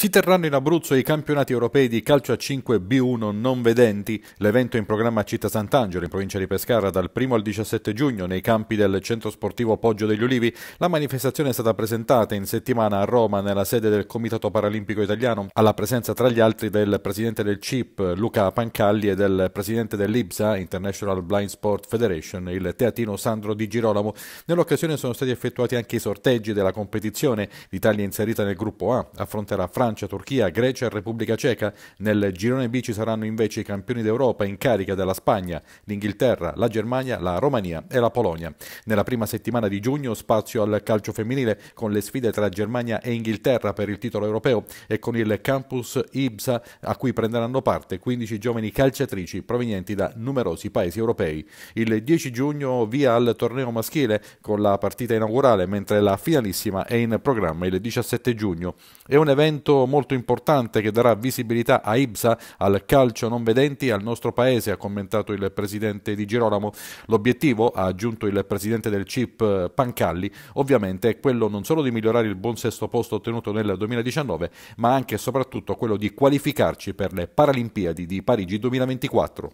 Si terranno in Abruzzo i campionati europei di calcio a 5 B1 non vedenti. L'evento in programma a Città Sant'Angelo, in provincia di Pescara, dal 1 al 17 giugno nei campi del centro sportivo Poggio degli Ulivi. La manifestazione è stata presentata in settimana a Roma nella sede del Comitato Paralimpico Italiano, alla presenza tra gli altri del presidente del CIP Luca Pancalli e del presidente dell'IBSA, International Blind Sport Federation, il teatino Sandro Di Girolamo. Nell'occasione sono stati effettuati anche i sorteggi della competizione. L'Italia inserita nel gruppo A, affronterà Francia Francia, Turchia, Grecia e Repubblica Ceca. Nel girone B ci saranno invece i campioni d'Europa in carica della Spagna, l'Inghilterra, la Germania, la Romania e la Polonia. Nella prima settimana di giugno spazio al calcio femminile con le sfide tra Germania e Inghilterra per il titolo europeo e con il campus IBSA a cui prenderanno parte 15 giovani calciatrici provenienti da numerosi paesi europei. Il 10 giugno via al torneo maschile con la partita inaugurale mentre la finalissima è in programma il 17 giugno. È un evento molto importante che darà visibilità a IBSA, al calcio non vedenti, al nostro paese, ha commentato il presidente di Girolamo. L'obiettivo, ha aggiunto il presidente del CIP Pancalli, ovviamente è quello non solo di migliorare il buon sesto posto ottenuto nel 2019, ma anche e soprattutto quello di qualificarci per le Paralimpiadi di Parigi 2024.